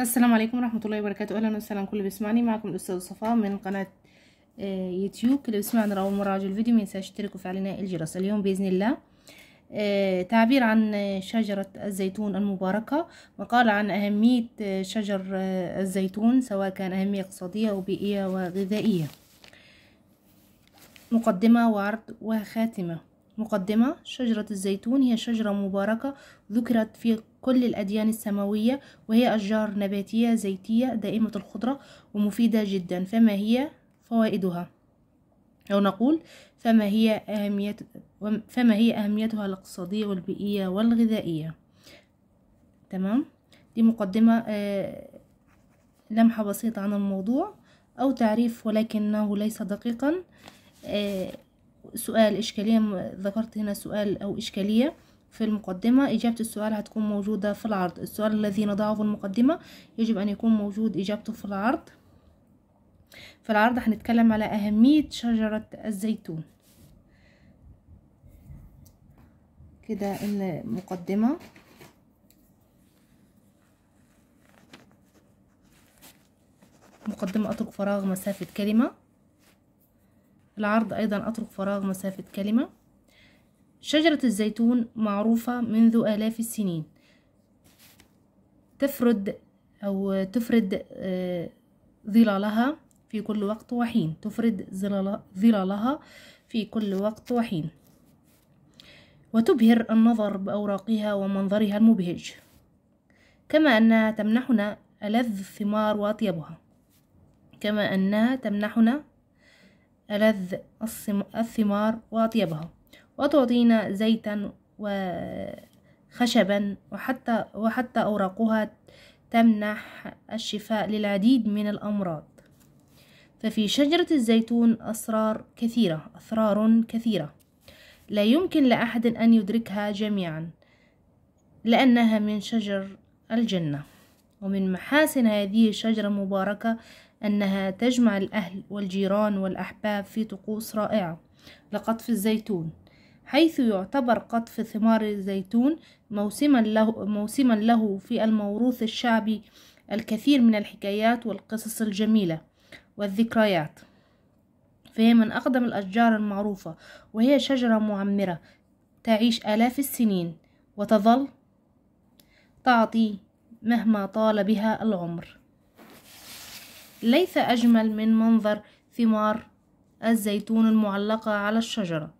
السلام عليكم ورحمة الله وبركاته أهلا وسهلا كل بيسمعني معكم الأستاذ صفاء من قناة آه، يوتيوب كل بيسمعنا أول مرة على الفيديو مينساش تشتركوا في علينا الجرس اليوم بإذن الله آه، تعبير عن شجرة الزيتون المباركة مقال عن أهمية آه، شجر الزيتون سواء كان أهمية اقتصادية وبيئية وغذائية مقدمة وعرض وخاتمة مقدمة شجرة الزيتون هي شجرة مباركة ذكرت في كل الأديان السماوية وهي أشجار نباتية زيتية دائمة الخضرة ومفيدة جدا فما هي فوائدها أو نقول فما هي أهمية فما هي أهميتها الاقتصادية والبيئية والغذائية تمام دي مقدمة آه، لمحة بسيطة عن الموضوع أو تعريف ولكنه ليس دقيقا آه، سؤال إشكالية ذكرت هنا سؤال أو إشكالية في المقدمة إجابة السؤال هتكون موجودة في العرض السؤال الذي نضعه في المقدمة يجب أن يكون موجود إجابته في العرض في العرض هنتكلم على أهمية شجرة الزيتون كده المقدمة مقدمة أترك فراغ مسافة كلمة العرض أيضا أترك فراغ مسافة كلمة شجرة الزيتون معروفة منذ آلاف السنين تفرد أو تفرد آه، ظلالها في كل وقت وحين تفرد ظلالها في كل وقت وحين وتبهر النظر بأوراقها ومنظرها المبهج كما أنها تمنحنا ألذ الثمار وأطيبها كما أنها تمنحنا ألذ الثمار وأطيبها وتعطينا زيتا وخشبا وحتى, وحتى أوراقها تمنح الشفاء للعديد من الأمراض ففي شجرة الزيتون أسرار كثيرة أسرار كثيرة لا يمكن لأحد أن يدركها جميعا لأنها من شجر الجنة ومن محاسن هذه الشجرة المباركة أنها تجمع الأهل والجيران والأحباب في طقوس رائعة لقطف الزيتون حيث يعتبر قطف ثمار الزيتون موسما له, موسما له في الموروث الشعبي الكثير من الحكايات والقصص الجميلة والذكريات فهي من أقدم الأشجار المعروفة وهي شجرة معمرة تعيش آلاف السنين وتظل تعطي مهما طال بها العمر ليس أجمل من منظر ثمار الزيتون المعلقة على الشجرة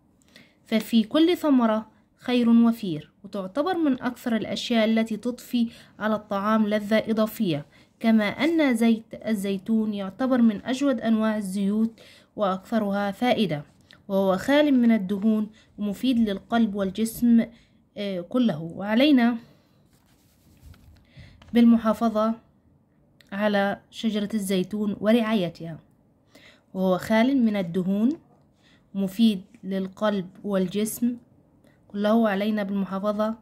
ففي كل ثمرة خير وفير وتعتبر من أكثر الأشياء التي تضفي على الطعام لذة إضافية كما أن زيت الزيتون يعتبر من أجود أنواع الزيوت وأكثرها فائدة وهو خال من الدهون ومفيد للقلب والجسم آه، كله وعلينا بالمحافظة على شجرة الزيتون ورعايتها وهو خال من الدهون مفيد للقلب والجسم كله علينا بالمحافظة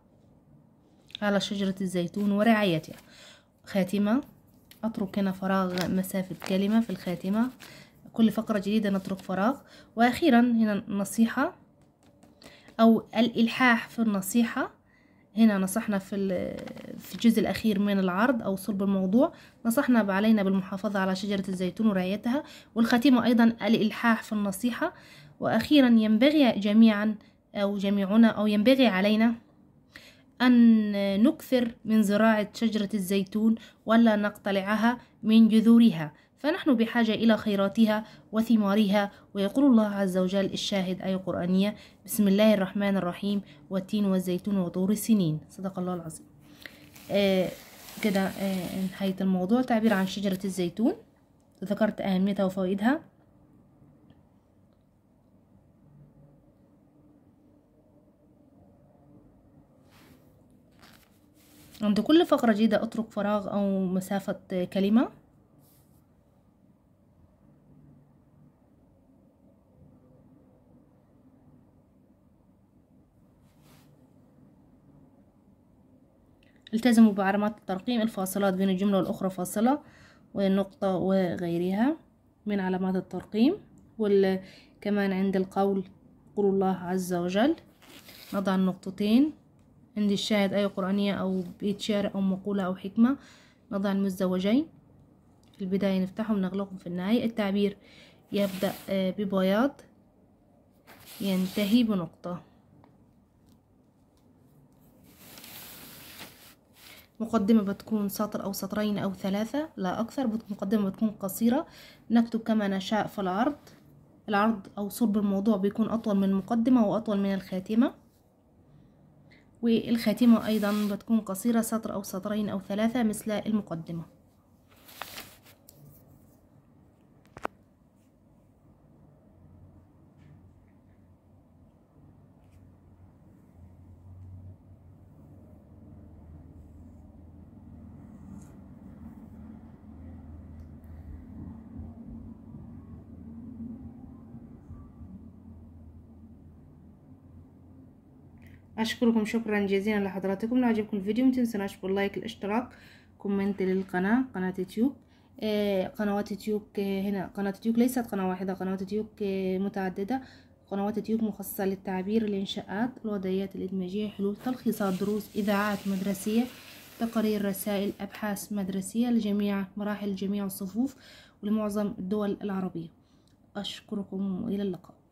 على شجرة الزيتون ورعايتها خاتمة أترك هنا فراغ مسافة كلمة في الخاتمة كل فقرة جديدة نترك فراغ وأخيرا هنا نصيحة أو الإلحاح في النصيحة هنا نصحنا في في الجزء الأخير من العرض أو صلب الموضوع نصحنا علينا بالمحافظة على شجرة الزيتون ورعايتها والخاتمة أيضا الإلحاح في النصيحة وأخيرا ينبغي جميعا أو جميعنا أو ينبغي علينا أن نكثر من زراعة شجرة الزيتون ولا نقتلعها من جذورها فنحن بحاجة إلى خيراتها وثمارها ويقول الله عز وجل الشاهد آية قرآنية بسم الله الرحمن الرحيم والتين والزيتون وطور السنين صدق الله العظيم آه كده آه نهاية الموضوع تعبير عن شجرة الزيتون ذكرت أهميتها وفوائدها عند كل فقرة جديدة اترك فراغ أو مسافة كلمة التزموا بعلامات الترقيم الفاصلات بين الجملة والأخرى فاصلة والنقطة وغيرها من علامات الترقيم وكمان عند القول قول الله عز وجل نضع النقطتين عندي الشاهد آية قرآنية أو بيت شعر أو مقولة أو حكمة نضع المزدوجين في البداية نفتحهم نغلقهم في النهاية التعبير يبدأ آه، ببياض ينتهي بنقطة مقدمة بتكون سطر أو سطرين أو ثلاثة لا أكثر مقدمة بتكون قصيرة نكتب كما نشاء في العرض العرض أو صلب الموضوع بيكون أطول من المقدمة وأطول من الخاتمة والخاتمة أيضا بتكون قصيرة سطر أو سطرين أو ثلاثة مثل المقدمة اشكركم شكرا جزيلا لحضراتكم لو عجبكم الفيديو ما تنسوناش باللايك الاشتراك كومنت للقناه قناه يوتيوب آه، قنوات يوتيوب آه، هنا قناه يوتيوب ليست قناه واحده قنوات يوتيوب آه، متعدده قنوات يوتيوب مخصصة للتعبير الإنشاءات الوضعيات الإدماجية حلول تلخيصات دروس إذاعات مدرسية تقارير رسائل أبحاث مدرسية لجميع مراحل جميع الصفوف ولمعظم الدول العربية أشكركم وإلى اللقاء